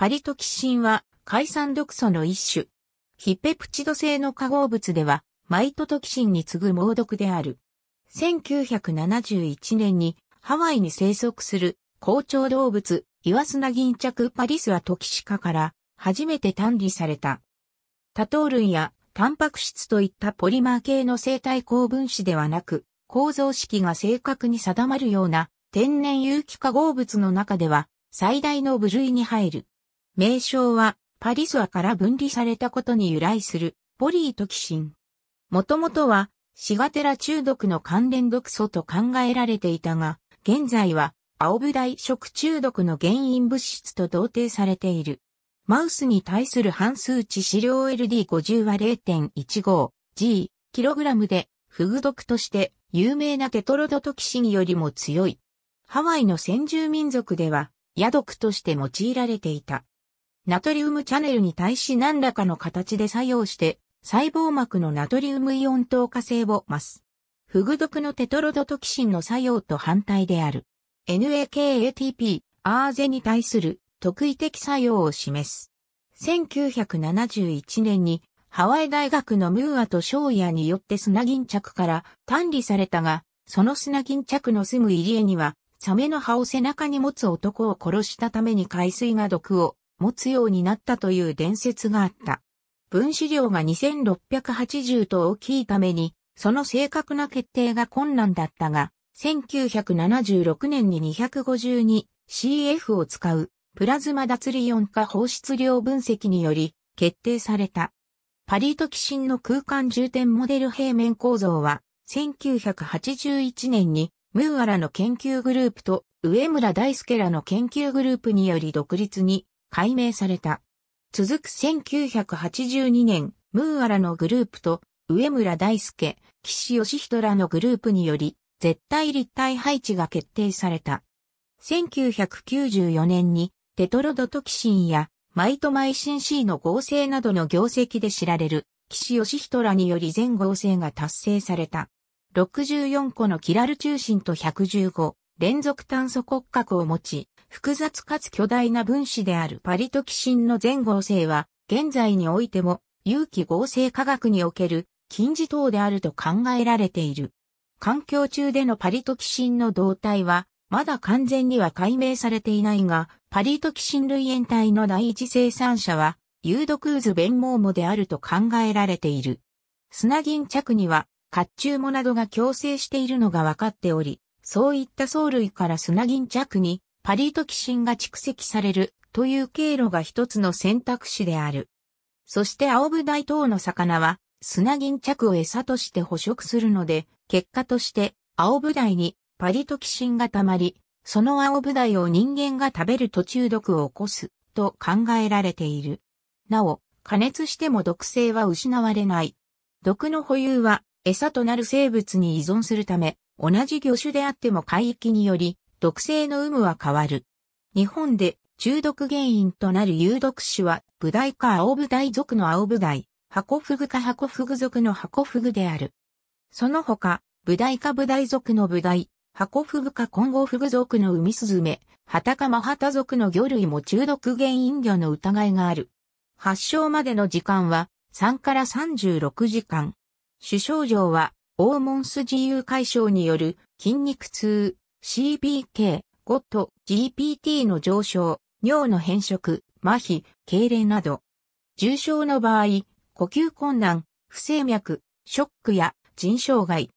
パリトキシンは海産毒素の一種。ヒペプチド製の化合物では、マイトトキシンに次ぐ猛毒である。1971年にハワイに生息する好調動物、イワスナギンチャクパリスはトキシカから初めて単理された。多糖類やタンパク質といったポリマー系の生体高分子ではなく、構造式が正確に定まるような天然有機化合物の中では最大の部類に入る。名称はパリスアから分離されたことに由来するポリートキシン。もともとはシガテラ中毒の関連毒素と考えられていたが、現在は青ブダイ食中毒の原因物質と同定されている。マウスに対する半数値資料 LD50 は 0.15G キログラムで、フグ毒として有名なテトロドトキシンよりも強い。ハワイの先住民族では、野毒として用いられていた。ナトリウムチャネルに対し何らかの形で作用して、細胞膜のナトリウムイオン透過性を増す。フグ毒のテトロドトキシンの作用と反対である。NAKATP、アーゼに対する特異的作用を示す。1971年にハワイ大学のムーアとショーヤによって砂銀着から管理されたが、その砂銀着の住む入江には、サメの葉を背中に持つ男を殺したために海水が毒を持つようになったという伝説があった。分子量が2680と大きいために、その正確な決定が困難だったが、1976年に 252CF を使うプラズマ脱離音化放出量分析により決定された。パリートキシンの空間重点モデル平面構造は、1981年にムーアラの研究グループと上村大輔らの研究グループにより独立に改名された。続く1982年、ムーアラのグループと、上村大輔、岸義人らのグループにより、絶対立体配置が決定された。1994年に、テトロドトキシンや、マイトマイシンシーの合成などの業績で知られる、岸義人らにより全合成が達成された。64個のキラル中心と115、連続炭素骨格を持ち、複雑かつ巨大な分子であるパリトキシンの全合成は、現在においても有機合成化学における金字塔であると考えられている。環境中でのパリトキシンの動態は、まだ完全には解明されていないが、パリトキシン類塩体の第一生産者は、有毒渦弁網もであると考えられている。砂銀着には、甲冑もなどが共生しているのが分かっており、そういった藻類から砂銀着にパリートキシンが蓄積されるという経路が一つの選択肢である。そして青ブダイ等の魚は砂銀着を餌として捕食するので、結果として青ブダイにパリトキシンが溜まり、その青ブダイを人間が食べる途中毒を起こすと考えられている。なお、加熱しても毒性は失われない。毒の保有は餌となる生物に依存するため、同じ魚種であっても海域により毒性の有無は変わる。日本で中毒原因となる有毒種は、ブダイか青ブダイ属の青ブダイ、ハコフグかハコフグ属のハコフグである。その他、ブダイかブダイ属のブダイ、ハコフグかンゴフグ属のウミスズメ、ハタかマハタ属の魚類も中毒原因魚の疑いがある。発症までの時間は3から36時間。主症状はオーモンス自由解消による筋肉痛、CBK、ゴット、GPT の上昇、尿の変色、麻痺、痙攣など。重症の場合、呼吸困難、不整脈、ショックや腎障害。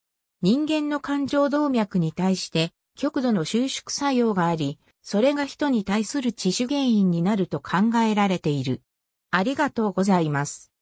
人間の感情動脈に対して極度の収縮作用があり、それが人に対する致死原因になると考えられている。ありがとうございます。